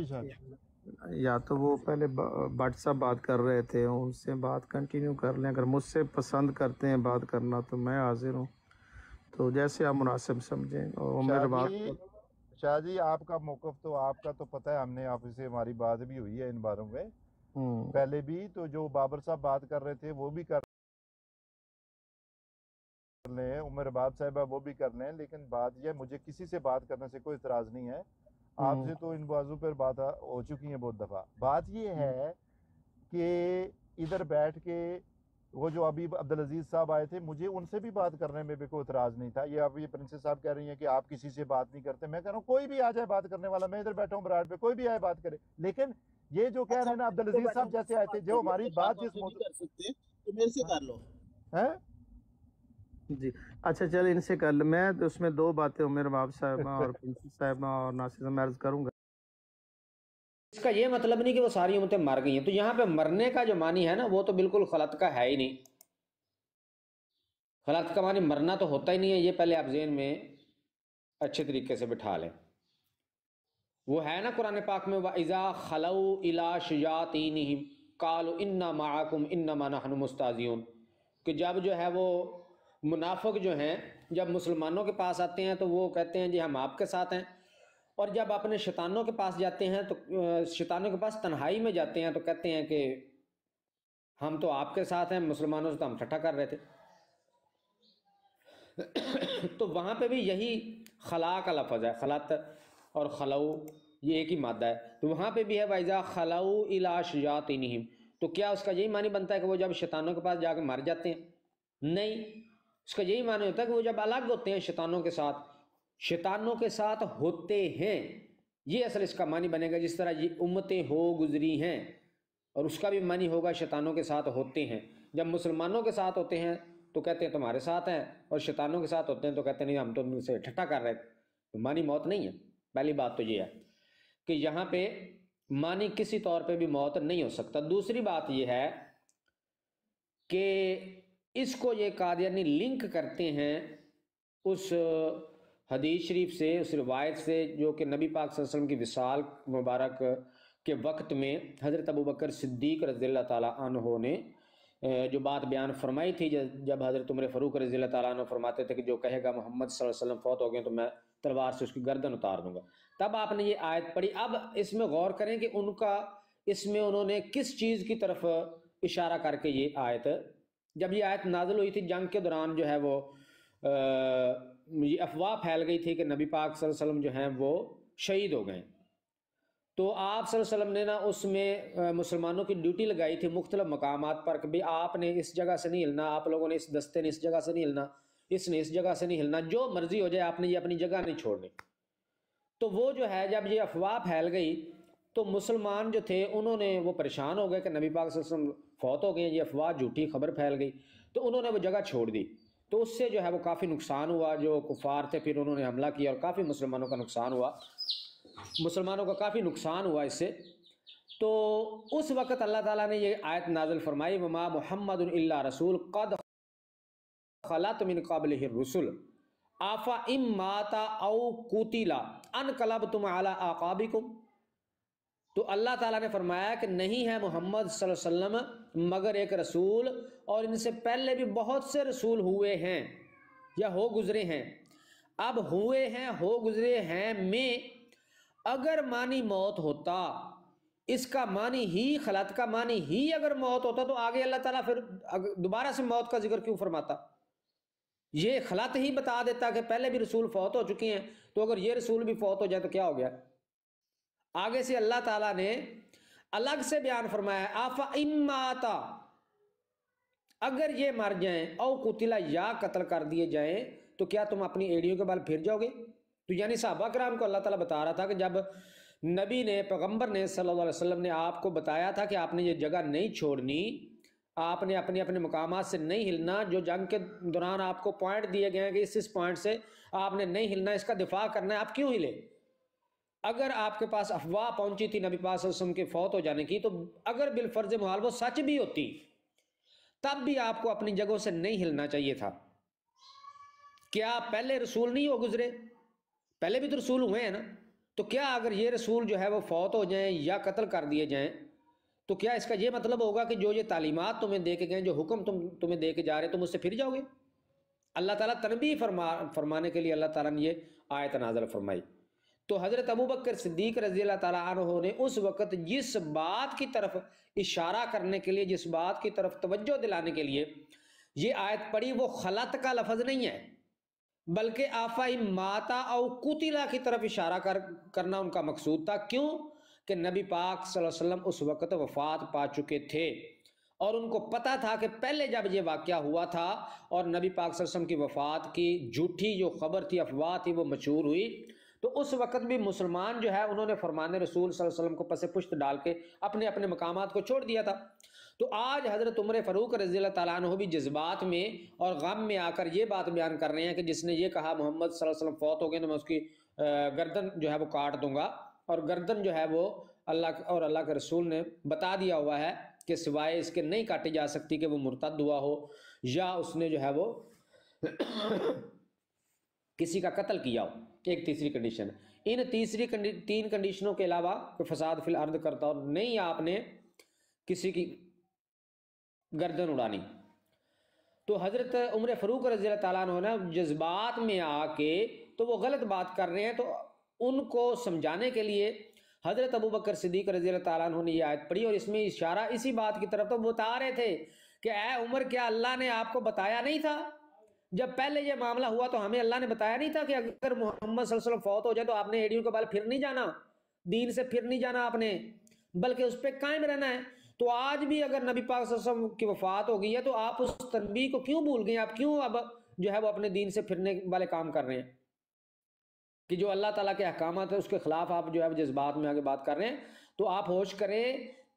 की शायद या तो वो पहले भट्ट साहब बात कर रहे थे उनसे बात कंटिन्यू कर लें अगर मुझसे पसंद करते हैं बात करना तो मैं हाजिर हूँ तो जैसे आप मुनासिब समझें और मेरे बात शाह जी आपका मौकफ तो आपका तो पता है हमने आपसे हमारी बात भी हुई है इन बारों में हम्म। पहले भी तो जो बाबर साहब बात कर रहे थे वो भी कर लें उमर बाब साहब वो भी कर लें लेकिन बात यह मुझे किसी से बात करने से कोई इतराज़ नहीं है आपसे हम्म। तो इन बाजू पर बात हो चुकी है बहुत दफ़ा बात ये हम्म। है कि इधर बैठ के वो जो अभी अब्दुल अजीज़ साहब आए थे मुझे उनसे भी बात करने में भी कोई इतराज़ नहीं था ये आप ये प्रिंसेस साहब कह रही हैं कि आप किसी से बात नहीं करते मैं कह रहा हूँ कोई भी आ जाए बात करने वाला मैं इधर बैठा हूँ बराड पे कोई भी आए बात करे लेकिन ये जो कह अच्छा, रहे हैं ना अब्दुल अजीज साहब जैसे आए थे जो हमारी बात जिस तो मेरे से हाँ। कर लो है जी अच्छा चल इनसे कर मैं तो उसमें दो बातें उमेर बाब साहबा और प्रिंसिपल साहबा और नासिर मैं अर्ज करूँगा इसका ये मतलब नहीं कि वो सारी उम्मतें मर गई हैं तो यहाँ पे मरने का जो मानी है ना वो तो बिल्कुल खलत का है ही नहीं खलत का मानी मरना तो होता ही नहीं है ये पहले आप जेन में अच्छे तरीके से बिठा लें वो है ना कुरान पाक में वज़ा खलऊ इला शजातिन कालो इन्ना माकुम इन्ना माना हनुमस्ताजियन कि जब जो है वो मुनाफक जो हैं जब मुसलमानों के पास आते हैं तो वो कहते हैं जी हम आपके साथ हैं और जब अपने शैतानों के पास जाते हैं तो शैतानों के पास तन्हाई में जाते हैं तो कहते हैं कि हम तो आपके साथ हैं मुसलमानों से तो हम ठट्ठा कर रहे थे तो वहाँ पे भी यही खला का लफज है खलत और खलऊ ये एक ही मादा है तो वहाँ पे भी है वाइजा खलाऊ इला शजात तो क्या उसका यही मानी बनता है कि वो जब शैतानों के पास जाकर मर जाते हैं नहीं उसका यही मान्य होता है कि वो जब अलग होते हैं शैतानों के साथ शैतानों के साथ होते हैं ये असर इसका मानी बनेगा जिस तरह ये उम्मतें हो गुजरी हैं और उसका भी मानी होगा शैतानों के साथ होते हैं जब मुसलमानों के साथ होते हैं तो कहते हैं तुम्हारे साथ हैं और शैतानों के साथ होते हैं तो कहते हैं नहीं हम तो उनसे इकट्ठा कर रहे थे तो मानी मौत नहीं है पहली बात तो ये है कि यहाँ पे मानी किसी तौर पे भी मौत नहीं हो सकता दूसरी बात यह है कि इसको ये कादियानी लिंक करते हैं उस हदीस शरीफ से उस रिवायत से जो कि नबी पाक वसल्लम की विशाल मुबारक के वक्त में हज़रत अबू बकर सिद्दीक रज़ी तहों ने जो बात बयान फरमाई थी जब हज़रत उमर फ़रूक रज़ील तु फरमाते थे कि जो कहेगा मोहम्मद वसल्लम फ़ौत हो गए तो मैं तलवार से उसकी गर्दन उतार दूंगा तब आपने ये आयत पढ़ी अब इसमें गौर करें कि उनका इसमें उन्होंने किस चीज़ की तरफ इशारा करके ये आयत जब ये आयत नाजल हुई थी जंग के दौरान जो है वो ये अफवाह फैल गई थी कि नबी पाक वसल्लम जो हैं वो शहीद हो गए तो आप वसल्लम ने ना उसमें मुसलमानों की ड्यूटी लगाई थी मुख्तलिफ मकाम पर कि भाई आपने इस जगह से नहीं हिलना आप लोगों ने इस दस्ते ने इस जगह से नहीं हिलना इसने इस जगह से नहीं हिलना जो मर्जी हो जाए आपने ये अपनी जगह नहीं छोड़नी तो वो जो है जब ये अफवाह फैल गई तो मुसलमान जो थे उन्होंने वो परेशान हो गए कि नबी पाक वसल्लम फौत हो गए ये अफवाह झूठी खबर फैल गई तो उन्होंने वो जगह छोड़ दी तो उससे जो है वो काफ़ी नुकसान हुआ जो कुफार थे फिर उन्होंने हमला किया और काफ़ी मुसलमानों का नुकसान हुआ मुसलमानों का काफ़ी नुकसान हुआ इससे तो उस वक़्त अल्लाह ताला ने ये आयत नाजल फरमाई ममा मोहम्मद रसूल कद खलत मिन काबिल रसुल आफ़ा इम माता औ कुतिला अनकलब तुम आला आकाबिकुम तो अल्लाह ताला ने फरमाया कि नहीं है मोहम्मद वसल्लम मगर एक रसूल और इनसे पहले भी बहुत से रसूल हुए हैं या हो गुज़रे हैं अब हुए हैं हो गुज़रे हैं में अगर मानी मौत होता इसका मानी ही खलत का मानी ही अगर मौत होता तो आगे अल्लाह ताला फिर दोबारा से मौत का जिक्र क्यों फरमाता ये खलत ही बता देता कि पहले भी रसूल फौत हो चुके हैं तो अगर ये रसूल भी फौत हो जाए तो क्या हो गया आगे से अल्लाह ताला ने अलग से बयान फरमाया आफा इमाता अगर ये मर जाए औ कुतिला या कत्ल कर दिए जाए तो क्या तुम अपनी एड़ियों के बाल फिर जाओगे तो यानी साहबा कराम को अल्लाह ताला बता रहा था कि जब नबी ने पैगंबर ने सल्लल्लाहु अलैहि वसल्लम ने आपको बताया था कि आपने ये जगह नहीं छोड़नी आपने अपने अपने मकाम से नहीं हिलना जो जंग के दौरान आपको पॉइंट दिए गए हैं कि इस इस पॉइंट से आपने नहीं हिलना इसका दिफा करना है आप क्यों हिले अगर आपके पास अफवाह पहुंची थी नबी पास के फौत हो जाने की तो अगर बिलफर्ज माल वो सच भी होती तब भी आपको अपनी जगहों से नहीं हिलना चाहिए था क्या पहले रसूल नहीं हो गुजरे पहले भी तो रसूल हुए हैं ना तो क्या अगर ये रसूल जो है वो फौत हो जाए या कत्ल कर दिए जाए तो क्या इसका ये मतलब होगा कि जो ये तालीमत तुम्हें दे के गए जो हुक्म तुम तुम्हें दे के जा रहे तुम उससे फिर जाओगे अल्लाह ताला तनबी फरमा फरमाने के लिए अल्लाह ताला ने ये आयत नाजर फरमाई तो हज़रत अबू बकर सिद्दीक रजी तु ने उस वक़्त जिस बात की तरफ इशारा करने के लिए जिस बात की तरफ तवज्जो दिलाने के लिए ये आयत पड़ी वो खलत का लफज नहीं है बल्कि आफाई माता और कुतिला की तरफ इशारा कर करना उनका मकसूद था क्यों कि नबी पाक वसल्लम उस वक़्त वफात पा चुके थे और उनको पता था कि पहले जब ये वाक़ हुआ था और नबी पाक वसल्लम की वफात की झूठी जो खबर थी अफवाह थी वो मशहूर हुई तो उस वक़्त भी मुसलमान जो है उन्होंने फरमान रसूल वसम को पसे पुश्त डाल के अपने अपने मकाम को छोड़ दिया था तो आज हज़रत उम्र फ़रूक रज़ी तु भी जज्बात में और गम में आकर ये बात बयान कर रहे हैं कि जिसने ये कहा मोहम्मद वसल्लम फ़ौत हो गए तो मैं उसकी गर्दन जो है वो काट दूंगा और गर्दन जो है वो अल्लाह और अल्लाह के रसूल ने बता दिया हुआ है कि सिवाय इसके नहीं काटी जा सकती कि वो मुर्तद हुआ हो या उसने जो है वो किसी का कत्ल किया हो एक तीसरी कंडीशन इन तीसरी कंडि, तीन कंडीशनों के अलावा कोई फसाद फिल अर्द करता और नहीं आपने किसी की गर्दन उड़ानी तो हज़रत उम्र फ़रूक रजी तुम जज्बात में आके तो वो गलत बात कर रहे हैं तो उनको समझाने के लिए हज़रत अबू बकर सिद्दीक रजी तु ने यह आयत पढ़ी और इसमें इशारा इसी बात की तरफ तो बता रहे थे कि ए उम्र क्या अल्लाह ने आपको बताया नहीं था जब पहले ये मामला हुआ तो हमें अल्लाह ने बताया नहीं था कि अगर मोहम्मद वसल्लम फौत हो जाए तो आपने एडियो के बाल फिर नहीं जाना दीन से फिर नहीं जाना आपने बल्कि उस पर कायम रहना है तो आज भी अगर नबी पाक वसल्लम की वफात हो गई है तो आप उस तनबी को क्यों भूल गए आप क्यों अब जो है वो अपने दीन से फिरने वाले काम कर रहे हैं कि जो अल्लाह ताला के अहकाम है उसके खिलाफ आप जो है जज्बात में आगे बात कर रहे हैं तो आप होश करें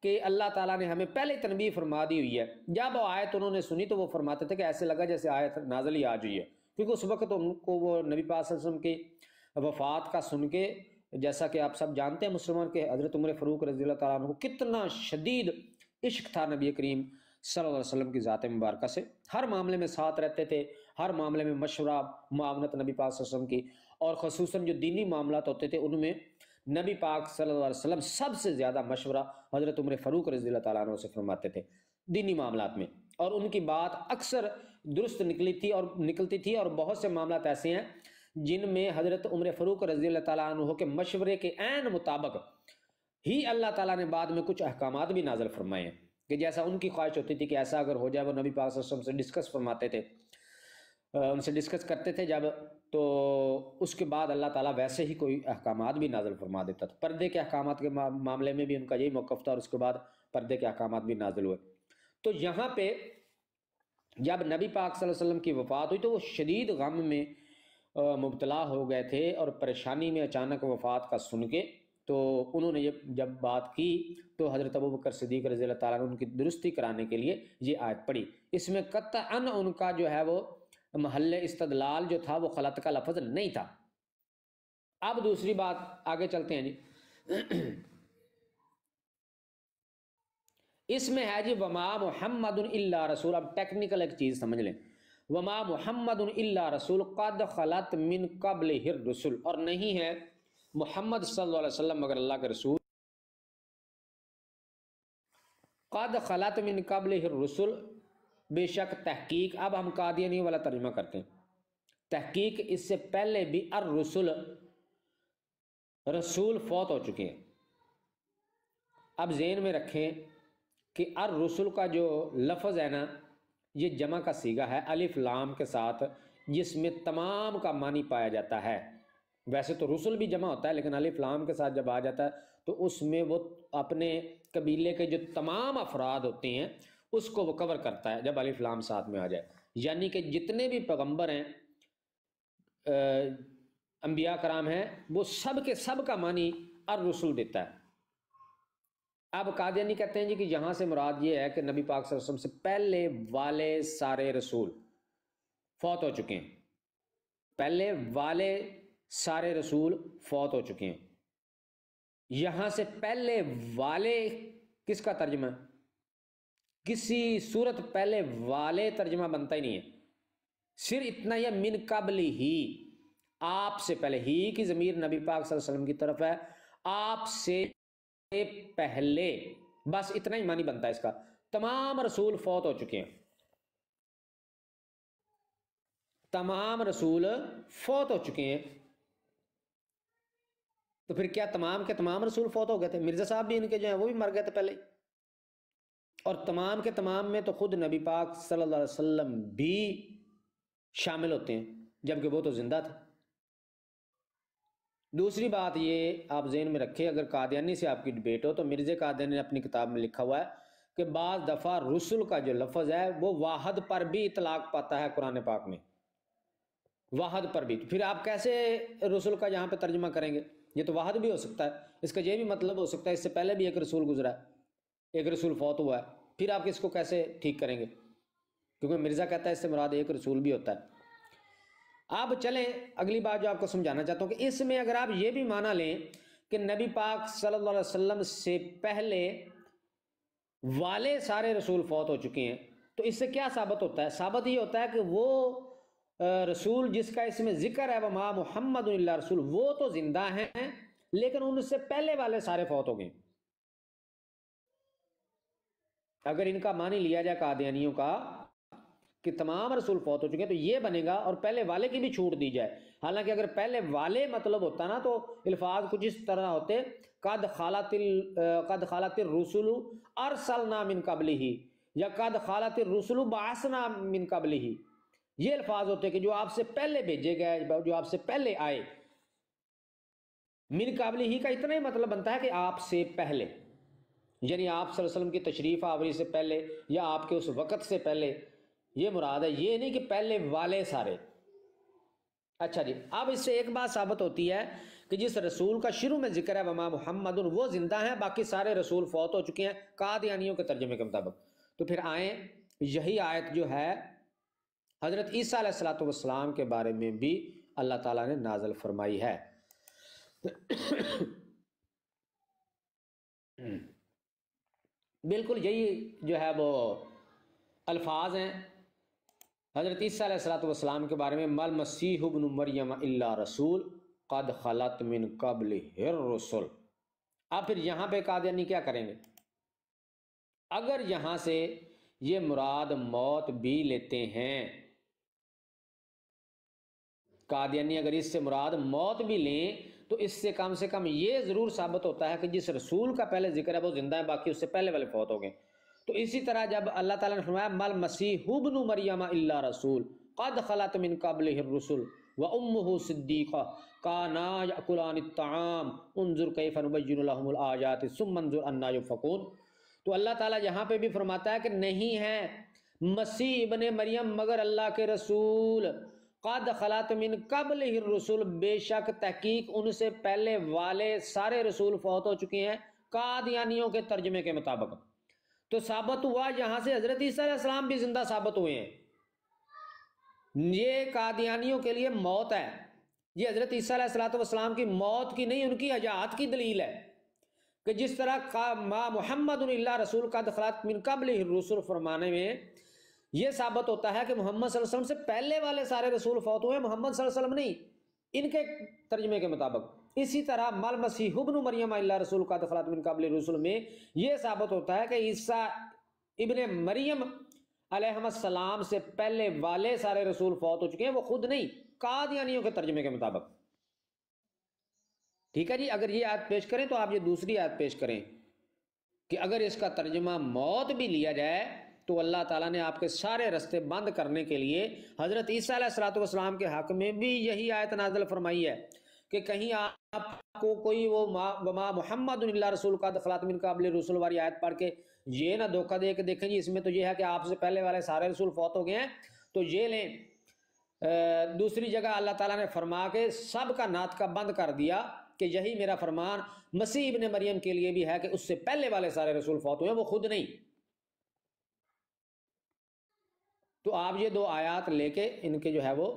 कि अल्लाह ताला ने हमें पहले तनबी फरमा दी हुई है जब वो आयत उन्होंने सुनी तो वो फरमाते थे कि ऐसे लगा जैसे आयत नाजल ही आज हुई है क्योंकि उस वक्त उनको वो नबी पासम की वफात का सुन के जैसा कि आप सब जानते हैं मुसलमान के हज़रत उमर फ़रूक रजी तु को कितना शदीद इश्क था नबी करीम सल्लल्लाहु अलैहि वसल्लम की ज़ात मुबारक से हर मामले में साथ रहते थे हर मामले में मशवरा मावनत नबी पाक की और खसूस जो दीनी मामला होते थे उनमें नबी पाक सल्लल्लाहु अलैहि वसल्लम सबसे ज़्यादा मशवरा हज़रत उम्र फ़रूक रज़ी तैन से फरमाते थे दीनी मामला में और उनकी बात अक्सर दुरुस्त निकली थी और निकलती थी और बहुत से मामला ऐसे हैं जिनमें हज़रत उम्र फरूक रज़ी तैन के मशवरे के आन मुताबक ही अल्लाह ताला ने बाद में कुछ अहकाम भी नाजर फरमाए हैं कि जैसा उनकी ख्वाहिश होती थी कि ऐसा अगर हो जाए वो नबी पाक से डिस्कस फरमाते थे उनसे डिस्कस करते थे जब तो उसके बाद अल्लाह ताला वैसे ही कोई अहकाम भी नाजिल फरमा देता था पर्दे के अहकाम के मामले में भी उनका यही मौक़ था और उसके बाद पर्दे के अहकाम भी नाजिल हुए तो यहाँ पे जब नबी पाक वसल्लम की वफ़ात हुई तो वो शदीद गम में मुबतला हो गए थे और परेशानी में अचानक वफ़ात का सुन के तो उन्होंने जब जब बात की तो हज़रत अबू बकर सदीक रज़ी तुम उनकी दुरुस्ती कराने के लिए ये आयत पड़ी इसमें अन उनका जो है वो महल इस्तदलाल जो था वो खलत का लफज नहीं था अब दूसरी बात आगे चलते हैं जी इसमें है जी वमा मोहम्मद रसूल अब टेक्निकल एक चीज़ समझ लें वमा मोहम्मद रसूल कद खलत मिन कबल हिर रसूल और नहीं है मोहम्मद सल्लल्लाहु अलैहि वसल्लम मगर अल्लाह के रसूल कद खलत मिन कबल हिर रसूल बेशक तहकीक अब हम कादियानी वाला तर्जमा करते हैं तहकीक इससे पहले भी अर रसुल रसूल फौत हो चुके हैं अब जेन में रखें कि अर रसुल का जो लफज है ना ये जमा का सीगा है अलिफ लाम के साथ जिसमें तमाम का मानी पाया जाता है वैसे तो रसुल भी जमा होता है लेकिन अलिफ लाम के साथ जब आ जाता है तो उसमें वो अपने कबीले के जो तमाम अफराद होते हैं उसको वो कवर करता है जब अलीफ्लाम साथ में आ जाए यानी कि जितने भी पैगम्बर हैं अम्बिया कराम हैं वो सब के सब का मानी अर रसूल देता है अब कादयानी कहते हैं जी कि यहाँ से मुराद ये है कि नबी पाक सरसम से पहले वाले सारे रसूल फौत हो चुके हैं पहले वाले सारे रसूल फौत हो चुके हैं यहाँ से पहले वाले किसका तर्जमा किसी सूरत पहले वाले तर्जमा बनता ही नहीं है सिर इतना यह मिन कबल ही आपसे पहले ही की ज़मीर नबी पाक वसल्लम की तरफ है आपसे पहले बस इतना ही मानी बनता है इसका तमाम रसूल फौत हो चुके हैं तमाम रसूल फौत हो चुके हैं तो फिर क्या तमाम के तमाम रसूल फौत हो गए थे मिर्ज़ा साहब भी इनके जो है वो भी मर गए थे पहले और तमाम के तमाम में तो ख़ुद नबी पाक सल्लल्लाहु अलैहि वसल्लम भी शामिल होते हैं जबकि वो तो ज़िंदा थे दूसरी बात ये आप जेन में रखें अगर कादियानी से आपकी डिबेट हो तो मिर्ज़े कादियानी ने अपनी किताब में लिखा हुआ है कि बाज़ दफ़ा रसुल का जो लफज है वो वाहद पर भी इतलाक पाता है कुरान पाक में वाहद पर भी तो फिर आप कैसे रसुल का यहाँ पर तर्जमा करेंगे ये तो वाहद भी हो सकता है इसका ये भी मतलब हो सकता है इससे पहले भी एक रसूल गुजरा है एक रसूल फौत हुआ है फिर आप इसको कैसे ठीक करेंगे क्योंकि मिर्ज़ा कहता है इससे मुराद एक रसूल भी होता है आप चलें अगली बात जो आपको समझाना चाहता हूँ कि इसमें अगर आप ये भी माना लें कि नबी पाक सल्लल्लाहु अलैहि वसल्लम से पहले वाले सारे रसूल फौत हो चुके हैं तो इससे क्या साबित होता है साबित ये होता है कि वो रसूल जिसका इसमें जिक्र है माँ मोहम्मद रसूल वो तो ज़िंदा हैं लेकिन उनसे पहले वाले सारे फौत हो गए अगर इनका मान ही लिया जाए कादियानियों का कि तमाम रसूल फौत हो चुके हैं तो ये बनेगा और पहले वाले की भी छूट दी जाए हालांकि अगर पहले वाले मतलब होता ना तो अल्फाज कुछ इस तरह होते कद खालातिल कद खालातिर रसूल अरसल ना मिन कबली ही या कद खाला रसूल बासना मिन कबली ही ये अल्फाज होते कि जो आपसे पहले भेजे गए जो आपसे पहले आए मिन काबली ही का इतना ही मतलब बनता है कि आपसे पहले यानी आप वसल्लम की तशरीफ़ आवरी से पहले या आपके उस वक़्त से पहले ये मुराद है ये नहीं कि पहले वाले सारे अच्छा जी अब इससे एक बात साबित होती है कि जिस रसूल का शुरू में जिक्र है वमा मोहम्मद वो ज़िंदा हैं बाकी सारे रसूल फौत हो चुके हैं कादियानियों के तर्जमे के मुताबिक तो फिर आए यही आयत जो है हज़रत ईसा सलातम के बारे में भी अल्लाह ताला ने नाजल फरमाई है हम्म। बिल्कुल यही जो है वो अल्फाज हैं हज़रत सलाम के बारे में मल मसीहबन मरियम अल्ला रसूल कद खलत मिन कबल हिर रसुल आप फिर यहाँ पे कादयानी क्या करेंगे अगर यहाँ से ये मुराद मौत भी लेते हैं कादयानी अगर इससे मुराद मौत भी लें तो इससे कम से कम ये ज़रूर साबित होता है कि जिस रसूल का पहले जिक्र है वो ज़िंदा है बाकी उससे पहले वाले फौत हो गए तो इसी तरह जब अल्लाह ताला ने फरमाया मल मसीह मसीहबन मरियम अल्ला रसूल कद खलत मिन कबल रसूल व उम सिद्दीक़ा का नाकुलान ताम उनजुर कई फ़नबैनआजात सुमंजुर अन्ना फ़कून तो अल्लाह ताला यहाँ पे भी फरमाता है कि नहीं है मसीह इबन मरियम मगर अल्लाह के रसूल कद खलात मिन कबल ही रसूल बेशक तहकीक उनसे पहले वाले सारे रसूल फौत हो चुके हैं कादयानियों के तर्जमे के मुताबिक तो साबित हुआ यहां से हजरत ईसा भी जिंदा साबित हुए हैं ये कादयानियों के लिए मौत है ये हजरत ईसीम की मौत की नहीं उनकी हजात की दलील है कि जिस तरह का मा मोहम्मद रसूल का दखलात मिन कबल रसूल फरमाने में यह साबित होता है कि मोहम्मद से पहले वाले सारे रसूल फौत हुए मोहम्मद नहीं इनके तर्जमे के मुताबिक इसी तरह मल मसीहबन मरियम रसूल का तफरातमिन कबल रसूल में यह साबित होता है कि ईसा इबन मरियम अलहमसलाम से पहले वाले सारे रसूल फौत हो चुके हैं वो खुद नहीं कादियानियों के तर्जमे के मुताबिक ठीक है जी अगर ये आयत पेश करें तो आप ये दूसरी आयत पेश करें कि अगर इसका तर्जमा मौत भी लिया जाए तो अल्लाह ताला ने आपके सारे रस्ते बंद करने के लिए हज़रत ईसा सलातम के हक में भी यही आयत नाजल फरमाई है कि कहीं आपको कोई वो माँ मोहम्मद रसूल का दखलातमिन काबिल रसूल वाली आयत पढ़ के ये ना धोखा दे के देखें जी इसमें तो ये है कि आपसे पहले वाले सारे रसूल फौत हो गए हैं तो ये लें दूसरी जगह अल्लाह ताला ने फरमा के सब का नात का बंद कर दिया कि यही मेरा फरमान मसीह ने मरियम के लिए भी है कि उससे पहले वाले सारे रसूल फौत हुए वो खुद नहीं तो आप ये दो आयात लेके इनके जो है वो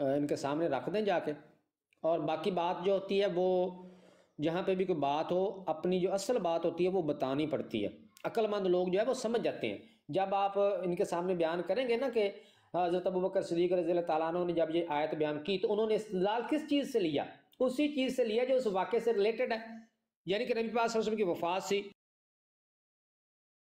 इनके सामने रख दें जाके और बाकी बात जो होती है वो जहाँ पे भी कोई बात हो अपनी जो असल बात होती है वो बतानी पड़ती है अक्लमंद लोग जो है वो समझ जाते हैं जब आप इनके सामने बयान करेंगे ना कि हज़रत अबू बकर सदीक रजील तैन ने जब ये आयत बयान की तो उन्होंने इस्तेलाल किस चीज़ से लिया उसी चीज़ से लिया जो उस वाक़े से रिलेटेड है यानी कि नबी पास की वफात सी